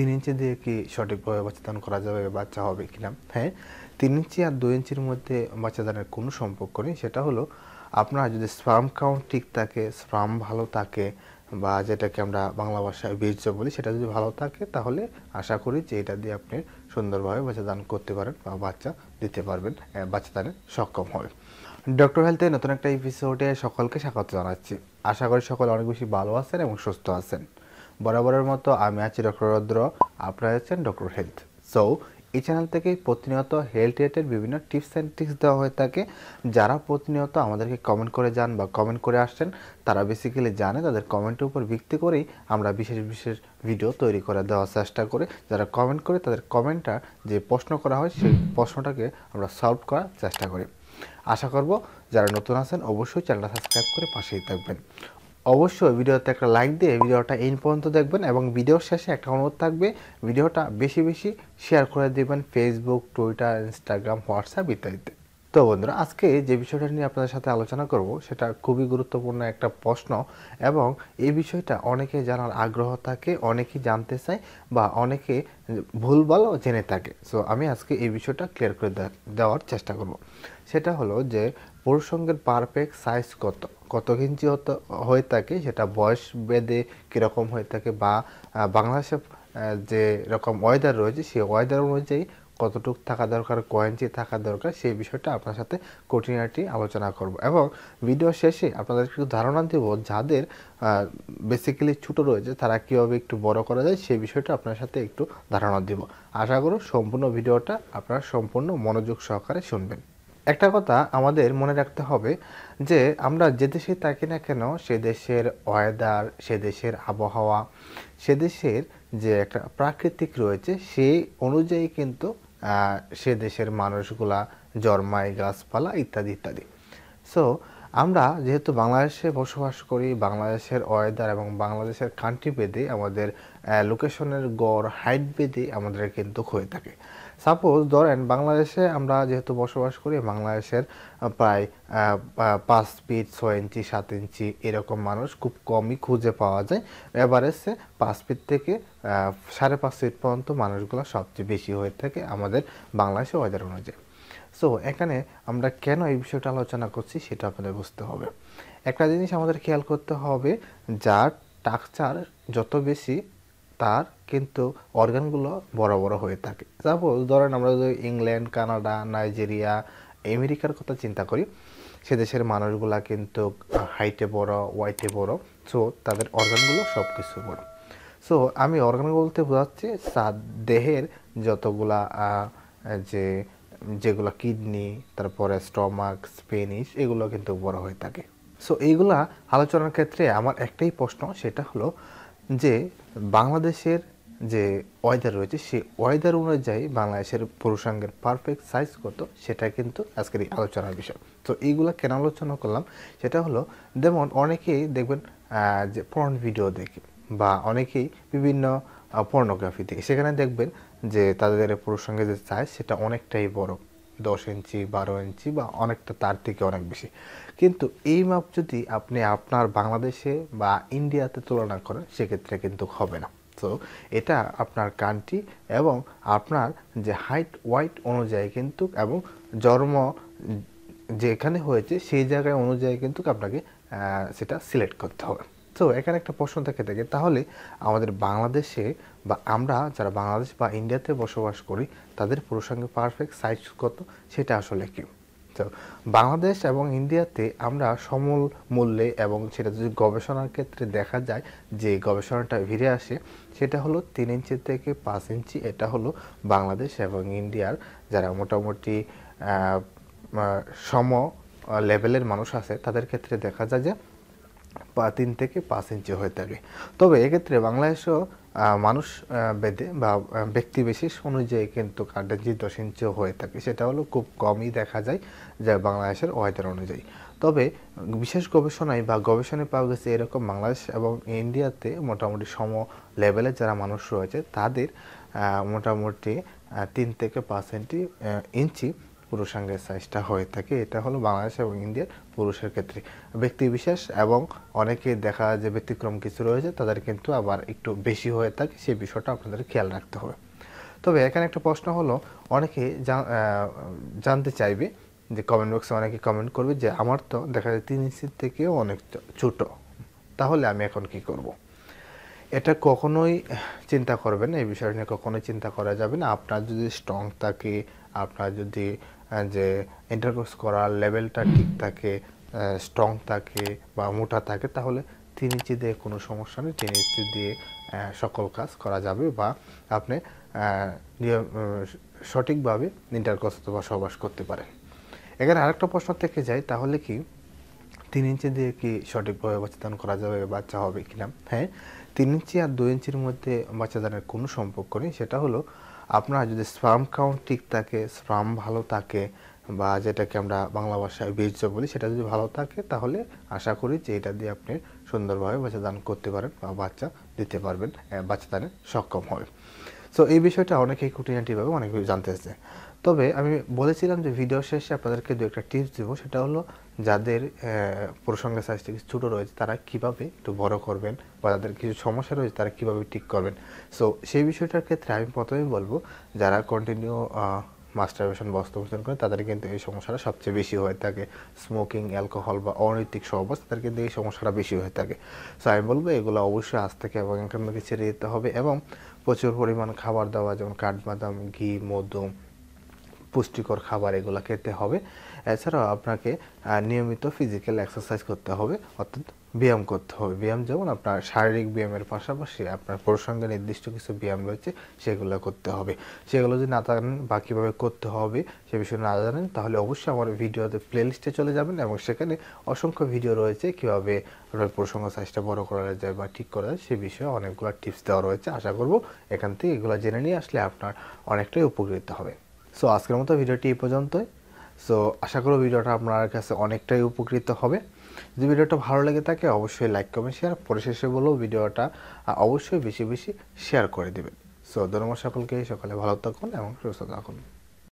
তিন ইঞ্চি দিয়ে কি সঠিকভাবে বাচ্চাদান করা যাবে বাচ্চা হবে কিনা হ্যাঁ তিন ইঞ্চি আর দু ইঞ্চির মধ্যে বাচ্চাদানের কোনো সম্পর্ক নেই সেটা হলো আপনার যদি স্পাম কাউন্ট ঠিক থাকে স্পাম ভালো থাকে বা যেটাকে আমরা বাংলা ভাষায় বীর্য বলি সেটা যদি ভালো থাকে তাহলে আশা করি যে এটা দিয়ে আপনি সুন্দরভাবে বাচ্চা দান করতে পারেন বা বাচ্চা দিতে পারবেন বাচ্চা দানে সক্ষম হবে ডক্টর হেলথে নতুন একটা এপিসোডে সকলকে স্বাগত জানাচ্ছি আশা করি সকল অনেক বেশি ভালো আছেন এবং সুস্থ আছেন বরাবরের মতো আমি আছি ডক্টর রদ্র আপনারা আছেন ডক্টর হেলথ সো এই চ্যানেল থেকে প্রতিনিয়ত হেলথ রিলেটেড বিভিন্ন টিপস অ্যান্ড ট্রিক্স দেওয়া হয়ে থাকে যারা প্রতিনিয়ত আমাদেরকে কমেন্ট করে যান বা কমেন্ট করে আসছেন তারা বেসিক্যালি জানে তাদের কমেন্টের উপর ভিত্তি করেই আমরা বিশেষ বিশেষ ভিডিও তৈরি করে দেওয়ার চেষ্টা করি যারা কমেন্ট করে তাদের কমেন্টটা যে প্রশ্ন করা হয় সেই প্রশ্নটাকে আমরা সলভ করার চেষ্টা করি আশা করব যারা নতুন আছেন অবশ্যই চ্যানেলটা সাবস্ক্রাইব করে পাশেই থাকবেন অবশ্যই ভিডিওতে একটা লাইক দিয়ে ভিডিওটা এই পর্যন্ত দেখবেন এবং ভিডিওর শেষে একটা অনুরোধ থাকবে ভিডিওটা বেশি বেশি শেয়ার করে দেবেন ফেসবুক টুইটার ইনস্টাগ্রাম হোয়াটসঅ্যাপ ইত্যাদিতে তো বন্ধুরা আজকে যে বিষয়টা নিয়ে আপনাদের সাথে আলোচনা করব সেটা খুবই গুরুত্বপূর্ণ একটা প্রশ্ন এবং এই বিষয়টা অনেকে জানার আগ্রহ থাকে অনেকেই জানতে চায় বা অনেকে ভুলভালও জেনে থাকে সো আমি আজকে এই বিষয়টা ক্লিয়ার করে দেওয়ার চেষ্টা করব সেটা হলো যে প্রসঙ্গের পারফেক্ট সাইজ কত কত ইঞ্চি হয়ে থাকে সেটা বয়স বেদে কীরকম হয়ে থাকে বা বাংলাদেশে যে রকম ওয়েদার রয়েছে সেই ওয়েদার অনুযায়ী কতটুক থাকা দরকার কয়েঞ্চি থাকা দরকার সেই বিষয়টা আপনার সাথে কঠিনাটি আলোচনা করব এবং ভিডিও শেষে আপনাদের একটু ধারণা দেব যাদের বেসিক্যালি ছোটো রয়েছে তারা কীভাবে একটু বড় করা যায় সেই বিষয়টা আপনার সাথে একটু ধারণা দেব আশা করব সম্পূর্ণ ভিডিওটা আপনারা সম্পূর্ণ মনোযোগ সহকারে শুনবেন একটা কথা আমাদের মনে রাখতে হবে যে আমরা যে দেশে থাকি না কেন সে দেশের ওয়েদার সে দেশের আবহাওয়া সে দেশের যে একটা প্রাকৃতিক রয়েছে সেই অনুযায়ী কিন্তু সে দেশের মানুষগুলা জন্মায় গাছপালা ইত্যাদি ইত্যাদি সো আমরা যেহেতু বাংলাদেশে বসবাস করি বাংলাদেশের ওয়েদার এবং বাংলাদেশের কান্ট্রি বেদে আমাদের লোকেশনের গড় হাইট বেদে আমাদের কিন্তু হয়ে থাকে সাপোজ ধরেন বাংলাদেশে আমরা যেহেতু বসবাস করি বাংলাদেশের প্রায় পাঁচ ফিট ছয় ইঞ্চি সাত ইঞ্চি এরকম মানুষ খুব কমই খুঁজে পাওয়া যায় এভারেজে পাঁচ ফিট থেকে সাড়ে পাঁচ ফিট পর্যন্ত মানুষগুলো সবচেয়ে বেশি হয়ে থাকে আমাদের বাংলাদেশে ওয়েদার অনুযায়ী সো এখানে আমরা কেন এই বিষয়টা আলোচনা করছি সেটা আপনাদের বুঝতে হবে একটা জিনিস আমাদের খেয়াল করতে হবে যার টাকচার যত বেশি তার কিন্তু অর্গানগুলো বড় বড় হয়ে থাকে সাপোজ ধরেন আমরা যদি ইংল্যান্ড কানাডা নাইজেরিয়া আমেরিকার কথা চিন্তা করি সে দেশের মানুষগুলা কিন্তু হাইটে বড় ওয়াইটে বড় সো তাদের অর্গানগুলো সব কিছু বড় সো আমি অর্গান বলতে বোঝাচ্ছি দেহের যতগুলা যে যেগুলো কিডনি তারপরে স্টমাক স্পেনিশ এগুলো কিন্তু বড় হয়ে থাকে সো এইগুলা আলোচনার ক্ষেত্রে আমার একটাই প্রশ্ন সেটা হলো যে বাংলাদেশের যে ওয়েদার রয়েছে সেই ওয়েদার অনুযায়ী বাংলাদেশের পুরুষাঙ্গের পারফেক্ট সাইজ কত সেটা কিন্তু আজকের এই আলোচনার বিষয় তো এইগুলো কেন আলোচনা করলাম সেটা হলো যেমন অনেকেই দেখবেন যে পর্ন ভিডিও দেখে বা অনেকেই বিভিন্ন পর্নোগ্রাফি দেখে সেখানে দেখবেন যে তাদের পুরুষ সঙ্গে যে চায় সেটা অনেকটাই বড় দশ ইঞ্চি বারো ইঞ্চি বা অনেকটা তার থেকে অনেক বেশি কিন্তু এই মাপ যদি আপনি আপনার বাংলাদেশে বা ইন্ডিয়াতে তুলনা করেন সেক্ষেত্রে কিন্তু হবে না তো এটা আপনার কান্ট্রি এবং আপনার যে হাইট ওয়াইট অনুযায়ী কিন্তু এবং জন্ম যেখানে হয়েছে সেই জায়গায় অনুযায়ী কিন্তু আপনাকে সেটা সিলেক্ট করতে হবে সো এখানে একটা প্রশ্ন থেকে থাকে তাহলে আমাদের বাংলাদেশে বা আমরা যারা বাংলাদেশ বা ইন্ডিয়াতে বসবাস করি তাদের পুরুষাঙ্গ পারফেক্ট সাইজ কত সেটা আসলে কি তো বাংলাদেশ এবং ইন্ডিয়াতে আমরা সমল মূল্যে এবং সেটা যদি গবেষণার ক্ষেত্রে দেখা যায় যে গবেষণাটা ফিরে আসে সেটা হলো তিন ইঞ্চি থেকে পাঁচ ইঞ্চি এটা হলো বাংলাদেশ এবং ইন্ডিয়ার যারা মোটামুটি সম লেভেলের মানুষ আছে তাদের ক্ষেত্রে দেখা যায় যে তিন থেকে পাঁচ ইঞ্চি হয়ে থাকে তবে এক্ষেত্রে বাংলাদেশও মানুষ বেদে বা ব্যক্তি বিশেষ অনুযায়ী কিন্তু কার্ডেন্সি দশ ইঞ্চি হয়ে থাকে সেটা হলো খুব কমই দেখা যায় যা বাংলাদেশের ওয়েদার অনুযায়ী তবে বিশেষ গবেষণায় বা গবেষণায় পাওয়া গেছে এরকম বাংলাদেশ এবং ইন্ডিয়াতে মোটামুটি সম লেভেলের যারা মানুষ রয়েছে তাদের মোটামুটি তিন থেকে পাঁচ ইঞ্চি ইঞ্চি পুরুষাঙ্গের সাইজটা হয়ে থাকে এটা হলো বাংলাদেশ এবং ইন্ডিয়ার পুরুষের ক্ষেত্রে ব্যক্তি বিশেষ এবং অনেকে দেখা যে ব্যতিক্রম কিছু রয়েছে তাদের কিন্তু আবার একটু বেশি হয়ে থাকে সেই বিষয়টা আপনাদের খেয়াল রাখতে হবে তবে এখানে একটা প্রশ্ন হলো অনেকে জানতে চাইবে যে কমেন্ট বক্সে অনেকে কমেন্ট করবে যে আমার তো দেখা যায় তিন ইঞ্চির থেকেও অনেক ছোটো তাহলে আমি এখন কি করব। এটা কখনোই চিন্তা করবেন এই বিষয়টা নিয়ে কখনোই চিন্তা করা যাবে না আপনার যদি স্ট্রং থাকে আপনার যদি হ্যাঁ, যে ইন্টারকোর্স করার লেভেলটা ঠিক থাকে স্ট্রং থাকে বা মোটা থাকে তাহলে তিন ইঞ্চি দিয়ে কোনো সমস্যা নেই তিন ইঞ্চি দিয়ে সকল কাজ করা যাবে বা আপনি সঠিকভাবে ইন্টারকোর্স অথবা সবাস করতে পারেন এখানে আরেকটা প্রশ্ন থেকে যায় তাহলে কি তিন ইঞ্চি দিয়ে কি সঠিকভাবে বাচ্চাদান করা যাবে বাচ্চা হবে কিনা হ্যাঁ তিন ইঞ্চি আর দু ইঞ্চির মধ্যে বাচ্চাদানের কোনো সম্পর্ক নেই সেটা হলো আপনার যদি স্পাম কাউন্ট ঠিক থাকে স্পাম ভালো থাকে বা যেটাকে আমরা বাংলা ভাষায় বীর্য বলি সেটা যদি ভালো থাকে তাহলে আশা করি যে এটা দিয়ে আপনি সুন্দরভাবে বাচ্চা দান করতে পারেন বা বাচ্চা দিতে পারবেন বাচ্চা দানে সক্ষম হবে সো এই বিষয়টা অনেকেই খুঁটিনাটিভাবে অনেকেই জানতে চাই তবে আমি বলেছিলাম যে ভিডিও শেষে আপনাদেরকে দু একটা টিপস দেবো সেটা হলো যাদের প্রসঙ্গে সাইজটা কিছু ছোটো রয়েছে তারা কিভাবে একটু বড় করবেন বা যাদের কিছু সমস্যা রয়েছে তারা কিভাবে ঠিক করবেন সো সেই বিষয়টার ক্ষেত্রে আমি প্রথমেই বলবো যারা কন্টিনিউ মাস্টারবেশন বস্ত্রভোজন করে তাদের কিন্তু এই সমস্যাটা সবচেয়ে বেশি হয়ে থাকে স্মোকিং অ্যালকোহল বা অনৈতিক সহবাস তাদের কিন্তু এই সমস্যাটা বেশি হয়ে থাকে সো আমি বলবো এগুলো অবশ্যই আজ থেকে এবং এখান থেকে ছেড়ে দিতে হবে এবং প্রচুর পরিমাণ খাবার দাওয়া যেমন কাঠবাদাম ঘি মধু পুষ্টিকর খাবার এগুলো খেতে হবে এছাড়াও আপনাকে নিয়মিত ফিজিক্যাল এক্সারসাইজ করতে হবে অর্থাৎ ব্যায়াম করতে হবে ব্যায়াম যেমন আপনার শারীরিক ব্যায়ামের পাশাপাশি আপনার প্রসঙ্গে নির্দিষ্ট কিছু ব্যায়াম রয়েছে সেগুলো করতে হবে সেগুলো যদি না জানেন বা কীভাবে করতে হবে সে বিষয়ে না জানেন তাহলে অবশ্যই আমার ভিডিওতে প্লেলিস্টে চলে যাবেন এবং সেখানে অসংখ্য ভিডিও রয়েছে কীভাবে আপনার প্রসঙ্গ সাইজটা বড় করা যায় বা ঠিক করা যায় সে বিষয়ে অনেকগুলো টিপস দেওয়া রয়েছে আশা করব এখান থেকে এগুলো জেনে নিয়ে আসলে আপনার অনেকটাই উপকৃত হবে সো আজকের মতো ভিডিওটি এই পর্যন্তই সো আশা করি ভিডিওটা আপনার কাছে অনেকটাই উপকৃত হবে যদি ভিডিওটা ভালো লেগে থাকে অবশ্যই লাইক কমেন্ট শেয়ার পরিশেষে বলেও ভিডিওটা অবশ্যই বেশি বেশি শেয়ার করে দেবেন সো ধন্যবাদ সকলকে সকালে ভালো থাকুন এবং সুস্থ থাকুন